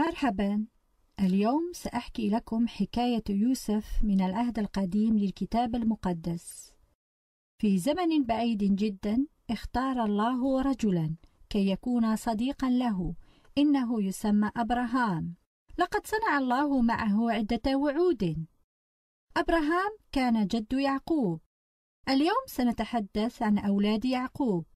مرحبا اليوم سأحكي لكم حكاية يوسف من العهد القديم للكتاب المقدس في زمن بعيد جدا اختار الله رجلا كي يكون صديقا له إنه يسمى أبراهام لقد صنع الله معه عدة وعود أبراهام كان جد يعقوب اليوم سنتحدث عن أولاد يعقوب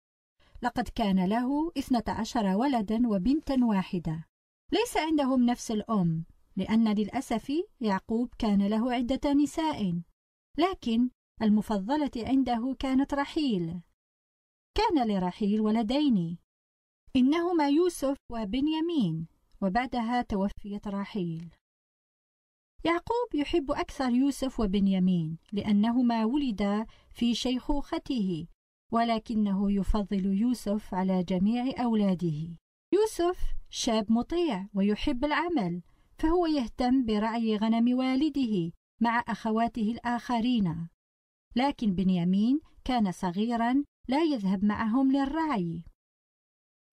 لقد كان له اثنة عشر ولدا وبنتا واحدة ليس عندهم نفس الأم لأن للأسف يعقوب كان له عدة نساء لكن المفضلة عنده كانت رحيل كان لرحيل ولدين إنهما يوسف وبنيامين وبعدها توفيت راحيل يعقوب يحب أكثر يوسف وبنيامين لأنهما ولدا في شيخوخته ولكنه يفضل يوسف على جميع أولاده يوسف شاب مطيع ويحب العمل فهو يهتم برعي غنم والده مع اخواته الاخرين لكن بنيامين كان صغيرا لا يذهب معهم للرعي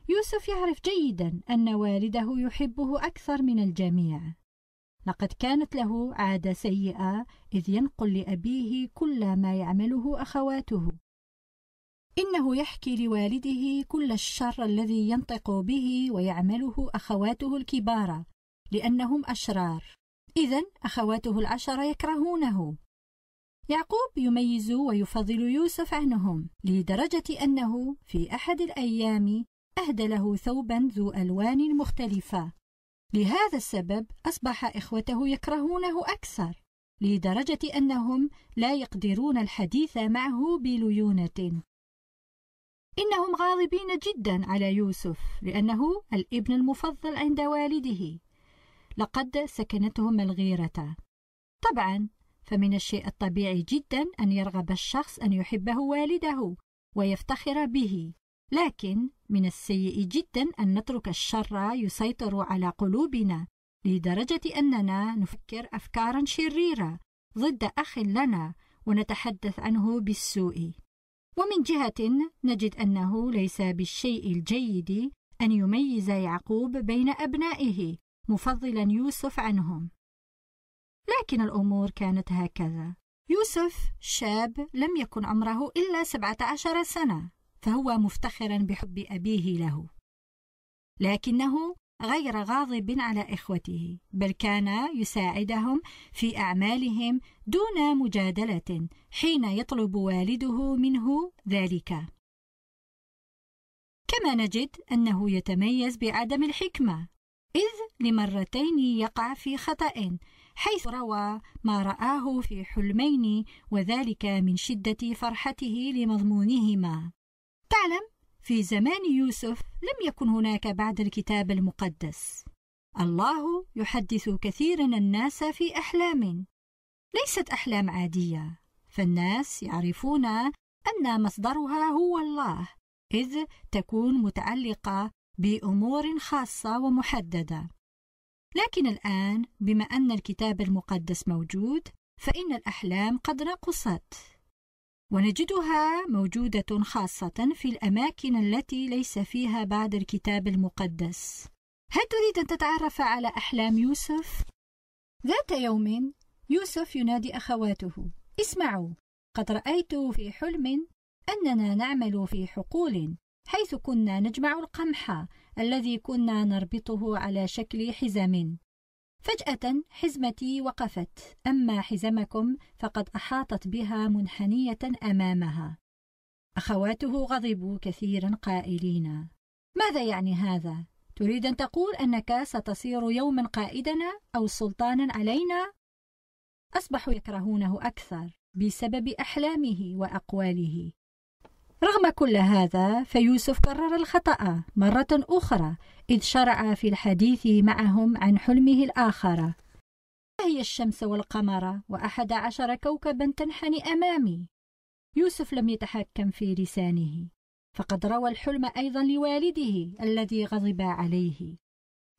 يوسف يعرف جيدا ان والده يحبه اكثر من الجميع لقد كانت له عاده سيئه اذ ينقل لابيه كل ما يعمله اخواته إنه يحكي لوالده كل الشر الذي ينطق به ويعمله أخواته الكبار لأنهم أشرار إذا أخواته العشر يكرهونه يعقوب يميز ويفضل يوسف عنهم لدرجة أنه في أحد الأيام أهدى له ثوبا ذو ألوان مختلفة لهذا السبب أصبح إخوته يكرهونه أكثر لدرجة أنهم لا يقدرون الحديث معه بليونة إنهم غاضبين جدا على يوسف لأنه الابن المفضل عند والده لقد سكنتهم الغيرة طبعا فمن الشيء الطبيعي جدا أن يرغب الشخص أن يحبه والده ويفتخر به لكن من السيء جدا أن نترك الشر يسيطر على قلوبنا لدرجة أننا نفكر أفكارا شريرة ضد أخ لنا ونتحدث عنه بالسوء ومن جهة نجد أنه ليس بالشيء الجيد أن يميز يعقوب بين أبنائه مفضلا يوسف عنهم لكن الأمور كانت هكذا يوسف شاب لم يكن عمره إلا سبعة عشر سنة فهو مفتخرا بحب أبيه له لكنه غير غاضب على إخوته بل كان يساعدهم في أعمالهم دون مجادلة حين يطلب والده منه ذلك كما نجد أنه يتميز بعدم الحكمة إذ لمرتين يقع في خطأ حيث روى ما رآه في حلمين وذلك من شدة فرحته لمضمونهما تعلم في زمان يوسف لم يكن هناك بعد الكتاب المقدس الله يحدث كثيرا الناس في احلام ليست احلام عاديه فالناس يعرفون ان مصدرها هو الله اذ تكون متعلقه بامور خاصه ومحدده لكن الان بما ان الكتاب المقدس موجود فان الاحلام قد نقصت ونجدها موجودة خاصة في الأماكن التي ليس فيها بعد الكتاب المقدس. هل تريد أن تتعرف على أحلام يوسف؟ ذات يوم يوسف ينادي أخواته: اسمعوا، قد رأيت في حلم أننا نعمل في حقول حيث كنا نجمع القمح الذي كنا نربطه على شكل حزم فجأة حزمتي وقفت، أما حزمكم فقد أحاطت بها منحنية أمامها. أخواته غضبوا كثيرا قائلين: ماذا يعني هذا؟ تريد أن تقول أنك ستصير يوما قائدنا أو سلطانا علينا؟ أصبحوا يكرهونه أكثر بسبب أحلامه وأقواله، رغم كل هذا فيوسف كرر الخطأ مرة أخرى إذ شرع في الحديث معهم عن حلمه الآخر هي الشمس والقمر وأحد عشر كوكبا تنحني أمامي يوسف لم يتحكم في لسانه فقد روى الحلم أيضا لوالده الذي غضب عليه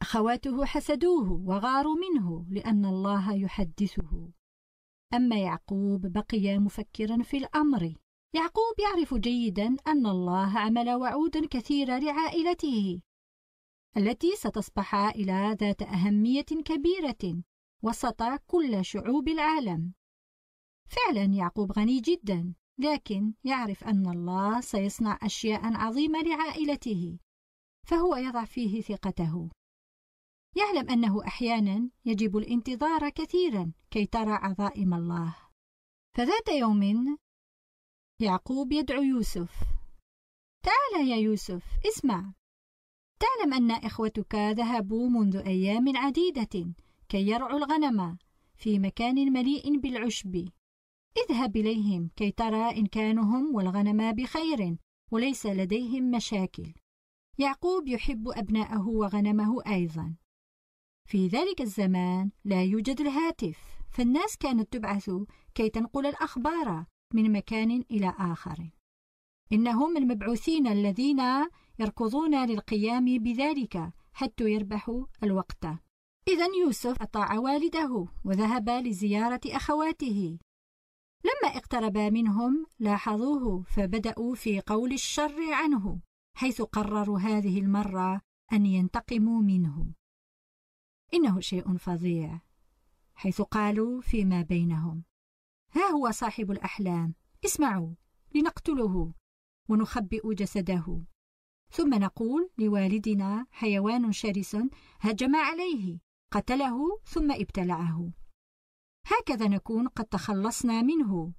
أخواته حسدوه وغاروا منه لأن الله يحدثه أما يعقوب بقي مفكرا في الأمر يعقوب يعرف جيدا أن الله عمل وعودا كثيرة لعائلته التي ستصبح عائلة ذات أهمية كبيرة وسط كل شعوب العالم. فعلا يعقوب غني جدا، لكن يعرف أن الله سيصنع أشياء عظيمة لعائلته، فهو يضع فيه ثقته. يعلم أنه أحيانا يجب الانتظار كثيرا كي ترى عظائم الله. فذات يوم يعقوب يدعو يوسف تعال يا يوسف اسمع تعلم ان اخوتك ذهبوا منذ ايام عديده كي يرعوا الغنم في مكان مليء بالعشب اذهب اليهم كي ترى ان كانوا هم والغنم بخير وليس لديهم مشاكل يعقوب يحب ابناءه وغنمه ايضا في ذلك الزمان لا يوجد الهاتف فالناس كانت تبعث كي تنقل الاخبار من مكان إلى آخر إنهم المبعوثين الذين يركضون للقيام بذلك حتى يربحوا الوقت إذا يوسف أطاع والده وذهب لزيارة أخواته لما اقترب منهم لاحظوه فبدأوا في قول الشر عنه حيث قرروا هذه المرة أن ينتقموا منه إنه شيء فظيع حيث قالوا فيما بينهم ها هو صاحب الأحلام اسمعوا لنقتله ونخبئ جسده ثم نقول لوالدنا حيوان شرس هجم عليه قتله ثم ابتلعه هكذا نكون قد تخلصنا منه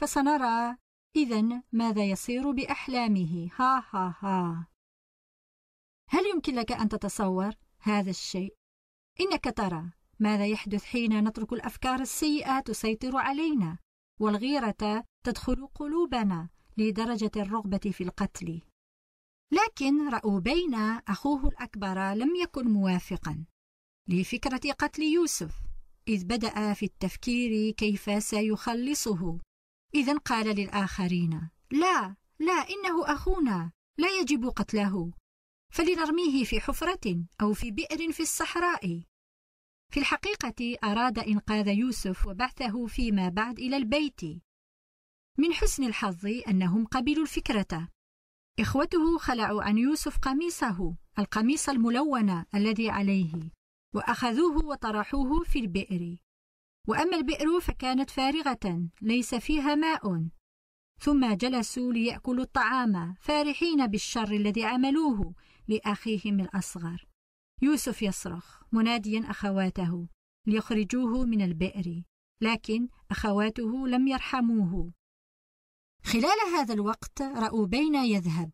فسنرى إذا ماذا يصير بأحلامه ها ها ها هل يمكن لك أن تتصور هذا الشيء؟ إنك ترى ماذا يحدث حين نترك الافكار السيئه تسيطر علينا والغيره تدخل قلوبنا لدرجه الرغبه في القتل لكن رأوبين أخوه الأكبر لم يكن موافقا لفكرة قتل يوسف إذ بدأ في التفكير كيف سيخلصه إذا قال للآخرين لا لا إنه أخونا لا يجب قتله فلنرميه في حفرة أو في بئر في الصحراء في الحقيقة أراد إنقاذ يوسف وبعثه فيما بعد إلى البيت. من حسن الحظ أنهم قبلوا الفكرة. إخوته خلعوا عن يوسف قميصه، القميص الملون الذي عليه، وأخذوه وطرحوه في البئر. وأما البئر فكانت فارغة، ليس فيها ماء. ثم جلسوا ليأكلوا الطعام، فارحين بالشر الذي عملوه لأخيهم الأصغر. يوسف يصرخ مناديا اخواته ليخرجوه من البئر لكن اخواته لم يرحموه خلال هذا الوقت راوا بينا يذهب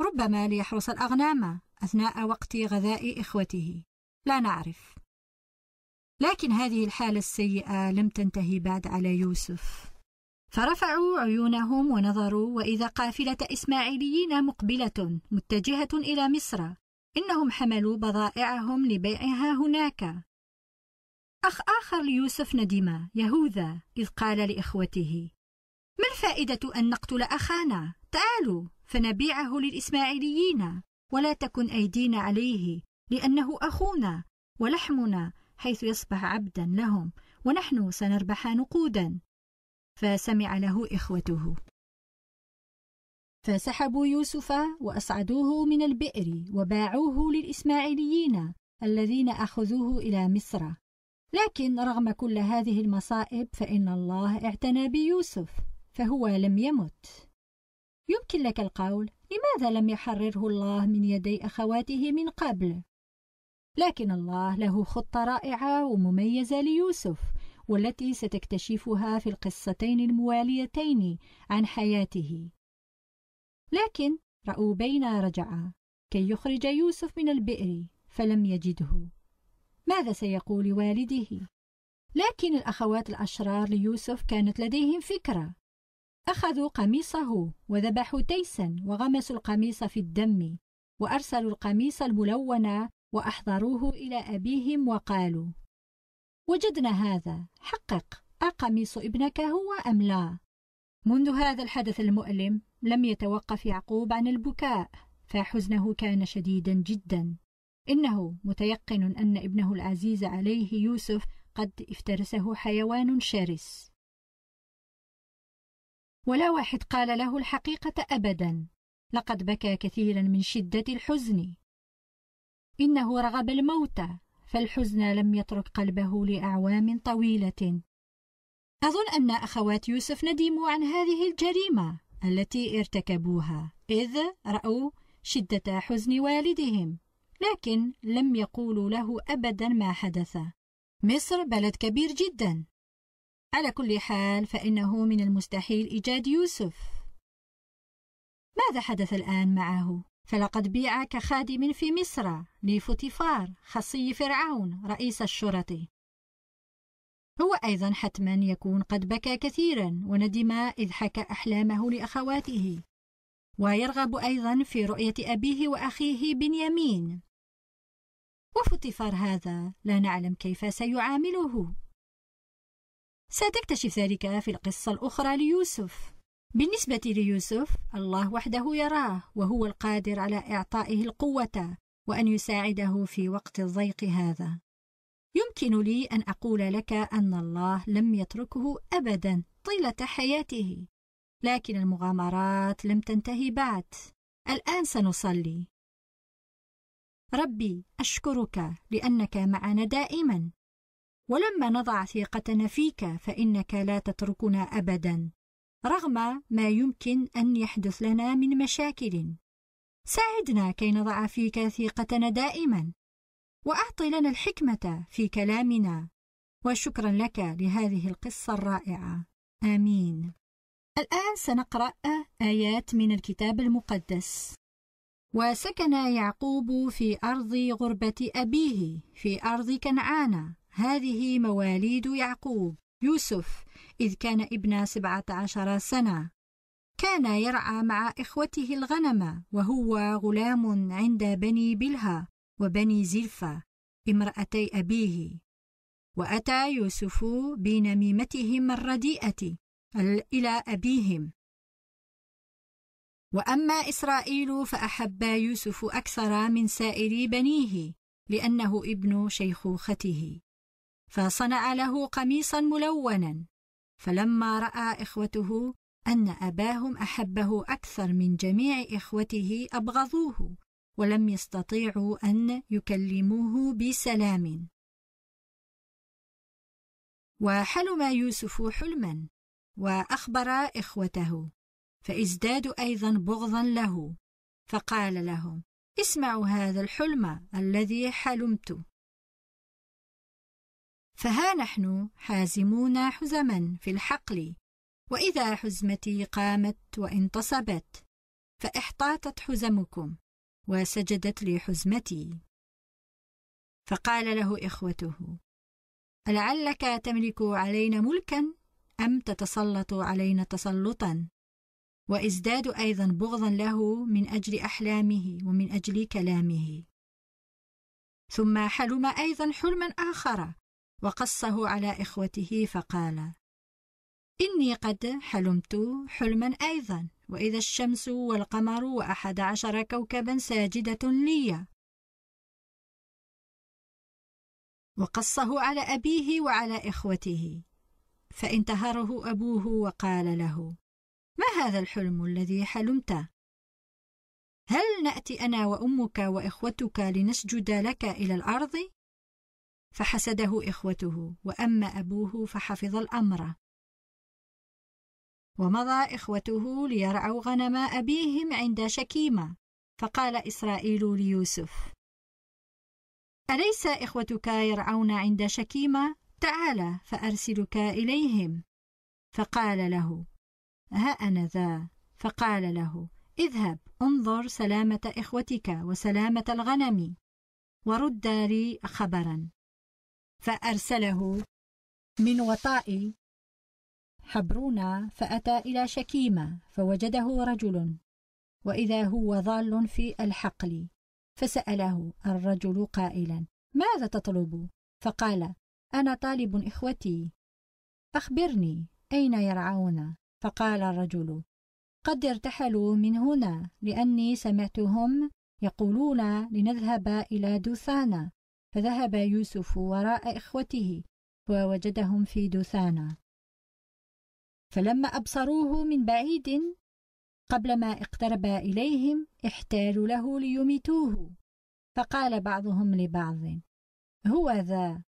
ربما ليحرس الاغنام اثناء وقت غذاء اخوته لا نعرف لكن هذه الحاله السيئه لم تنتهي بعد على يوسف فرفعوا عيونهم ونظروا واذا قافله اسماعيليين مقبله متجهه الى مصر إنهم حملوا بضائعهم لبيعها هناك. أخ آخر ليوسف ندم يهوذا إذ قال لإخوته: ما الفائدة أن نقتل أخانا؟ تعالوا فنبيعه للإسماعيليين ولا تكن أيدينا عليه لأنه أخونا ولحمنا حيث يصبح عبدا لهم ونحن سنربح نقودا. فسمع له إخوته. فسحبوا يوسف وأصعدوه من البئر وباعوه للإسماعيليين الذين أخذوه إلى مصر لكن رغم كل هذه المصائب فإن الله اعتنى بيوسف فهو لم يمت يمكن لك القول لماذا لم يحرره الله من يدي أخواته من قبل لكن الله له خطة رائعة ومميزة ليوسف والتي ستكتشفها في القصتين المواليتين عن حياته لكن رؤوبينا رجعا كي يخرج يوسف من البئر فلم يجده ماذا سيقول والده لكن الأخوات الأشرار ليوسف كانت لديهم فكرة أخذوا قميصه وذبحوا تيسا وغمسوا القميص في الدم وأرسلوا القميص الملون وأحضروه إلى أبيهم وقالوا وجدنا هذا حقق أقميص ابنك هو أم لا منذ هذا الحدث المؤلم لم يتوقف يعقوب عن البكاء فحزنه كان شديدا جدا انه متيقن ان ابنه العزيز عليه يوسف قد افترسه حيوان شرس ولا واحد قال له الحقيقه ابدا لقد بكى كثيرا من شده الحزن انه رغب الموت فالحزن لم يترك قلبه لاعوام طويله أظن أن أخوات يوسف ندموا عن هذه الجريمة التي ارتكبوها إذ رأوا شدة حزن والدهم لكن لم يقولوا له أبدا ما حدث مصر بلد كبير جدا على كل حال فإنه من المستحيل إيجاد يوسف ماذا حدث الآن معه؟ فلقد بيع كخادم في مصر لفوتيفار خصي فرعون رئيس الشرطة هو أيضا حتما يكون قد بكى كثيرا وندم إذ حكى أحلامه لأخواته ويرغب أيضا في رؤية أبيه وأخيه بنيامين وفوتيفار هذا لا نعلم كيف سيعامله ستكتشف ذلك في القصة الأخرى ليوسف بالنسبة ليوسف الله وحده يراه وهو القادر على إعطائه القوة وأن يساعده في وقت الضيق هذا يمكن لي أن أقول لك أن الله لم يتركه أبدا طيلة حياته لكن المغامرات لم تنتهي بعد الآن سنصلي ربي أشكرك لأنك معنا دائما ولما نضع ثقتنا فيك فإنك لا تتركنا أبدا رغم ما يمكن أن يحدث لنا من مشاكل ساعدنا كي نضع فيك ثقتنا دائما واعط لنا الحكمه في كلامنا وشكرا لك لهذه القصه الرائعه امين الان سنقرا ايات من الكتاب المقدس وسكن يعقوب في ارض غربه ابيه في ارض كنعان هذه مواليد يعقوب يوسف إذ كان ابن سبعة عشر سنة كان يرعى مع إخوته الغنم وهو غلام عند بني بلها وبني زلفة امرأتي أبيه وأتى يوسف بنميمتهم الرديئة إلى أبيهم وأما إسرائيل فأحب يوسف أكثر من سائر بنيه لأنه ابن شيخوخته فصنع له قميصا ملونا فلما رأى إخوته أن أباهم أحبه أكثر من جميع إخوته أبغضوه ولم يستطيعوا أن يكلموه بسلام وحلم يوسف حلما وأخبر إخوته فازدادوا أيضا بغضا له فقال لهم اسمعوا هذا الحلم الذي حلمت فها نحن حازمون حزما في الحقل وإذا حزمتي قامت وانتصبت فاحتاطت حزمكم وسجدت لحزمتي فقال له إخوته ألعلك تملك علينا ملكا أم تتسلط علينا تسلطا وازداد أيضا بغضا له من أجل أحلامه ومن أجل كلامه ثم حلم أيضا حلما آخر وقصه على إخوته فقال إني قد حلمت حلما أيضا وإذا الشمس والقمر وأحد عشر كوكبا ساجدة لي وقصه على أبيه وعلى إخوته فانتهره أبوه وقال له ما هذا الحلم الذي حلمته هل نأتي أنا وأمك وإخوتك لنسجد لك إلى الأرض؟ فحسده إخوته وأما أبوه فحفظ الأمر ومضى إخوته ليرعوا غنم أبيهم عند شكيمة فقال إسرائيل ليوسف أليس إخوتك يرعون عند شكيمة تعال فأرسلك إليهم فقال له ها أنا ذا فقال له اذهب انظر سلامة إخوتك وسلامة الغنم ورد لي خبرا فأرسله من وطائي حبرونا فأتى إلى شكيمة فوجده رجل وإذا هو ضال في الحقل فسأله الرجل قائلا ماذا تطلب؟ فقال أنا طالب إخوتي أخبرني أين يرعون؟ فقال الرجل قد ارتحلوا من هنا لأني سمعتهم يقولون لنذهب إلى دوثانا فذهب يوسف وراء إخوته ووجدهم في دوثانا فلما أبصروه من بعيد قبل ما اقترب إليهم احتالوا له ليميتوه فقال بعضهم لبعض هو ذا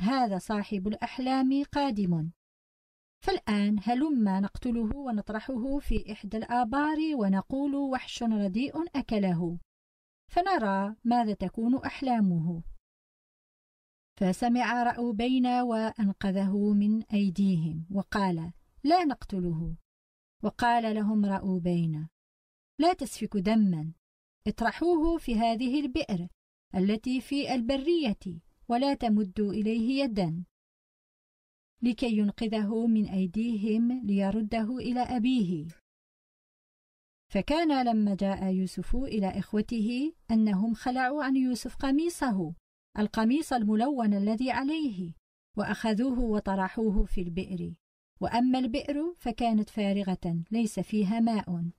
هذا صاحب الأحلام قادم فالآن هلما نقتله ونطرحه في إحدى الآبار ونقول وحش رديء أكله فنرى ماذا تكون أحلامه فسمع رأوبينا وأنقذه من أيديهم وقال لا نقتله وقال لهم رأوا بينا لا تسفك دما اطرحوه في هذه البئر التي في البرية ولا تمدوا إليه يدا لكي ينقذه من أيديهم ليرده إلى أبيه فكان لما جاء يوسف إلى إخوته أنهم خلعوا عن يوسف قميصه القميص الملون الذي عليه وأخذوه وطرحوه في البئر واما البئر فكانت فارغه ليس فيها ماء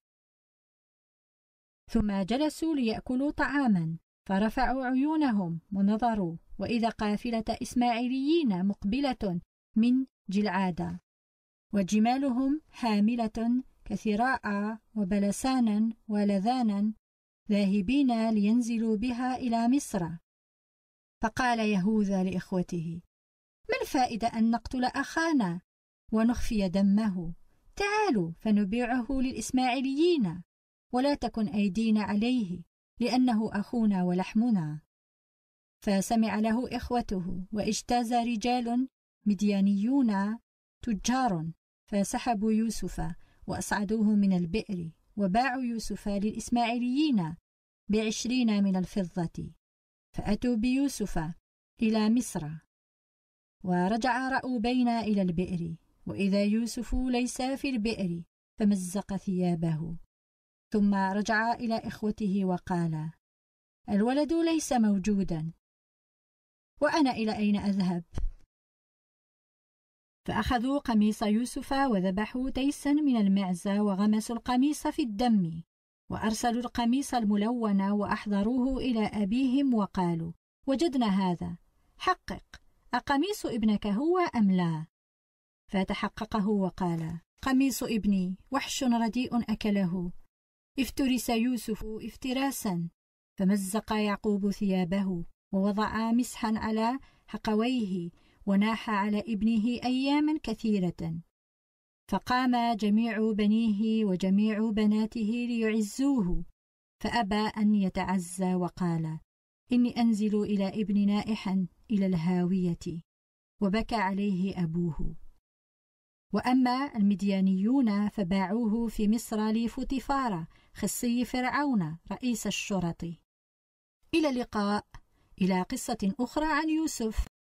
ثم جلسوا لياكلوا طعاما فرفعوا عيونهم ونظروا واذا قافله اسماعيليين مقبله من جلعاده وجمالهم حامله كثراء وبلسانا ولذانا ذاهبين لينزلوا بها الى مصر فقال يهوذا لاخوته ما الفائده ان نقتل اخانا ونخفي دمه تعالوا فنبيعه للإسماعيليين ولا تكن أيدينا عليه لأنه أخونا ولحمنا فسمع له إخوته واجتاز رجال مديانيون تجار فسحبوا يوسف وأصعدوه من البئر وباعوا يوسف للإسماعيليين بعشرين من الفضة فأتوا بيوسف إلى مصر ورجع رأوا بين إلى البئر وإذا يوسف ليس في البئر فمزق ثيابه ثم رجع إلى إخوته وقال الولد ليس موجودا وأنا إلى أين أذهب؟ فأخذوا قميص يوسف وذبحوا تيسا من المعزة وغمسوا القميص في الدم وأرسلوا القميص الملون وأحضروه إلى أبيهم وقالوا وجدنا هذا حقق أقميص ابنك هو أم لا؟ فتحققه وقال قميص ابني وحش رديء أكله افترس يوسف افتراسا فمزق يعقوب ثيابه ووضع مسحا على حقويه وناح على ابنه أياما كثيرة فقام جميع بنيه وجميع بناته ليعزوه فأبى أن يتعزى وقال إني أنزل إلى ابن نائحا إلى الهاوية وبكى عليه أبوه وأما المديانيون فباعوه في مصر لفوتيفارا خصي فرعون رئيس الشرطي إلى اللقاء إلى قصة أخرى عن يوسف